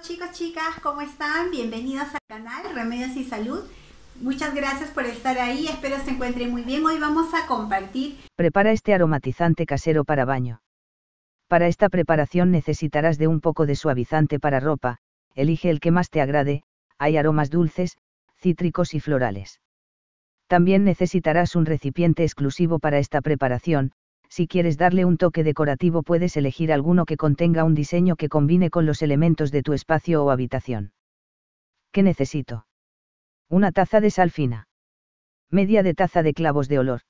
chicos, chicas, ¿cómo están? Bienvenidos al canal Remedios y Salud. Muchas gracias por estar ahí, espero se encuentren muy bien. Hoy vamos a compartir... Prepara este aromatizante casero para baño. Para esta preparación necesitarás de un poco de suavizante para ropa, elige el que más te agrade, hay aromas dulces, cítricos y florales. También necesitarás un recipiente exclusivo para esta preparación, si quieres darle un toque decorativo puedes elegir alguno que contenga un diseño que combine con los elementos de tu espacio o habitación. ¿Qué necesito? Una taza de sal fina. Media de taza de clavos de olor.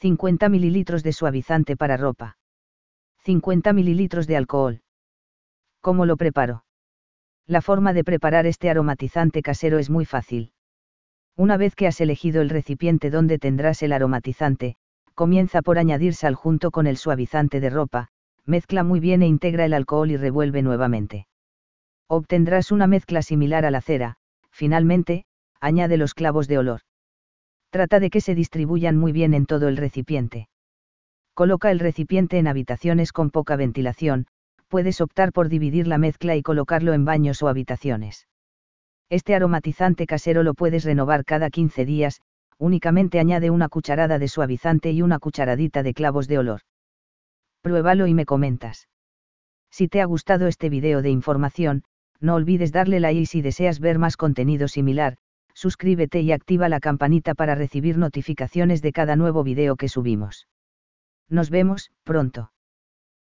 50 mililitros de suavizante para ropa. 50 mililitros de alcohol. ¿Cómo lo preparo? La forma de preparar este aromatizante casero es muy fácil. Una vez que has elegido el recipiente donde tendrás el aromatizante, comienza por añadir sal junto con el suavizante de ropa, mezcla muy bien e integra el alcohol y revuelve nuevamente. Obtendrás una mezcla similar a la cera, finalmente, añade los clavos de olor. Trata de que se distribuyan muy bien en todo el recipiente. Coloca el recipiente en habitaciones con poca ventilación, puedes optar por dividir la mezcla y colocarlo en baños o habitaciones. Este aromatizante casero lo puedes renovar cada 15 días, únicamente añade una cucharada de suavizante y una cucharadita de clavos de olor. Pruébalo y me comentas. Si te ha gustado este video de información, no olvides darle like y si deseas ver más contenido similar, suscríbete y activa la campanita para recibir notificaciones de cada nuevo video que subimos. Nos vemos, pronto.